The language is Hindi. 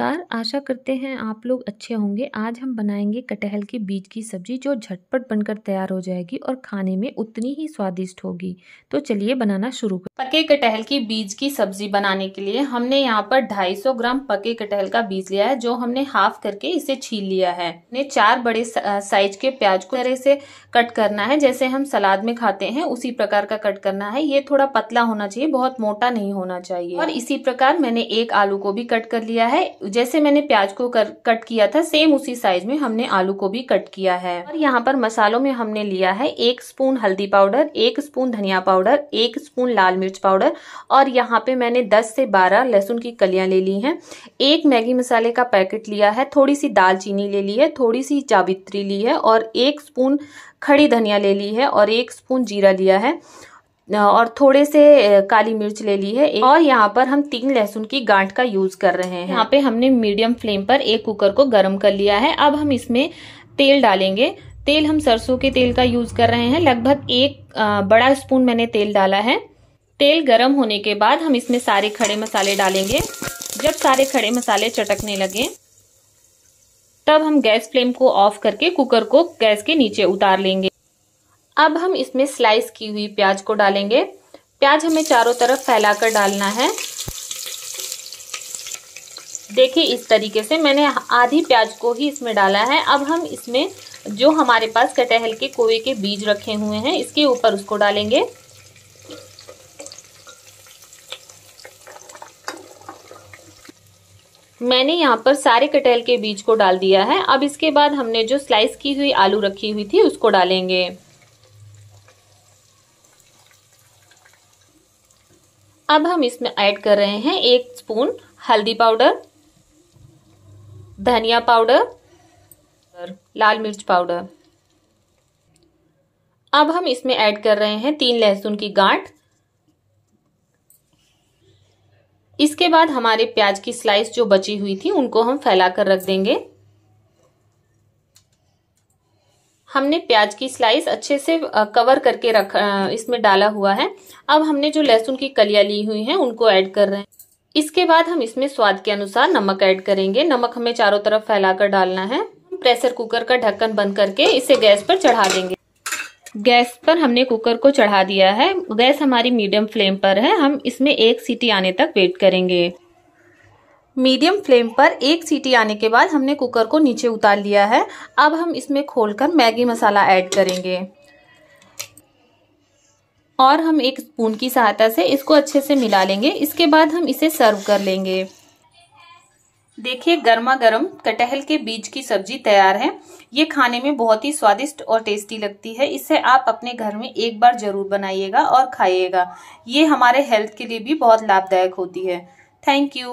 नमस्कार आशा करते हैं आप लोग अच्छे होंगे आज हम बनाएंगे कटहल के बीज की सब्जी जो झटपट बनकर तैयार हो जाएगी और खाने में उतनी ही स्वादिष्ट होगी तो चलिए बनाना शुरू कर पके कटहल की बीज की सब्जी बनाने के लिए हमने यहाँ पर 250 ग्राम पके कटहल का बीज लिया है जो हमने हाफ करके इसे छील लिया है ने चार बड़े साइज के प्याज को तरह से कट करना है जैसे हम सलाद में खाते हैं उसी प्रकार का कट करना है ये थोड़ा पतला होना चाहिए बहुत मोटा नहीं होना चाहिए और इसी प्रकार मैंने एक आलू को भी कट कर लिया है जैसे मैंने प्याज को कर, कट किया था सेम उसी साइज में हमने आलू को भी कट किया है और यहाँ पर मसालों में हमने लिया है एक स्पून हल्दी पाउडर एक स्पून धनिया पाउडर एक स्पून लाल मिर्च मिर्च पाउडर और यहाँ पे मैंने 10 से 12 लहसुन की कलियाँ ले ली हैं एक मैगी मसाले का पैकेट लिया है थोड़ी सी दालचीनी ले ली है थोड़ी सी जावित्री ली है और एक स्पून खड़ी धनिया ले ली है और एक स्पून जीरा लिया है और थोड़े से काली मिर्च ले ली है और यहाँ पर हम तीन लहसुन की गांठ का यूज कर रहे हैं यहाँ पे हमने मीडियम फ्लेम पर एक कुकर को गर्म कर लिया है अब हम इसमें तेल डालेंगे तेल हम सरसों के तेल का यूज कर रहे हैं लगभग एक बड़ा स्पून मैंने तेल डाला है तेल गर्म होने के बाद हम इसमें सारे खड़े मसाले डालेंगे जब सारे खड़े मसाले चटकने लगें तब हम गैस फ्लेम को ऑफ करके कुकर को गैस के नीचे उतार लेंगे अब हम इसमें स्लाइस की हुई प्याज को डालेंगे प्याज हमें चारों तरफ फैलाकर डालना है देखिए इस तरीके से मैंने आधी प्याज को ही इसमें डाला है अब हम इसमें जो हमारे पास कटहल के कोवे के बीज रखे हुए हैं इसके ऊपर उसको डालेंगे मैंने यहाँ पर सारे कटहल के बीज को डाल दिया है अब इसके बाद हमने जो स्लाइस की हुई आलू रखी हुई थी उसको डालेंगे अब हम इसमें ऐड कर रहे हैं एक स्पून हल्दी पाउडर धनिया पाउडर और लाल मिर्च पाउडर अब हम इसमें ऐड कर रहे हैं तीन लहसुन की गांठ इसके बाद हमारे प्याज की स्लाइस जो बची हुई थी उनको हम फैला कर रख देंगे हमने प्याज की स्लाइस अच्छे से कवर करके रख इसमें डाला हुआ है अब हमने जो लहसुन की कलियां ली हुई हैं उनको ऐड कर रहे हैं इसके बाद हम इसमें स्वाद के अनुसार नमक ऐड करेंगे नमक हमें चारों तरफ फैला कर डालना है प्रेशर कुकर का ढक्कन बंद करके इसे गैस पर चढ़ा देंगे गैस पर हमने कुकर को चढ़ा दिया है गैस हमारी मीडियम फ्लेम पर है हम इसमें एक सीटी आने तक वेट करेंगे मीडियम फ्लेम पर एक सीटी आने के बाद हमने कुकर को नीचे उतार लिया है अब हम इसमें खोलकर मैगी मसाला ऐड करेंगे और हम एक स्पून की सहायता से इसको अच्छे से मिला लेंगे इसके बाद हम इसे सर्व कर लेंगे देखिए गर्मा गर्म कटहल के बीज की सब्जी तैयार है ये खाने में बहुत ही स्वादिष्ट और टेस्टी लगती है इसे आप अपने घर में एक बार जरूर बनाइएगा और खाइएगा ये हमारे हेल्थ के लिए भी बहुत लाभदायक होती है थैंक यू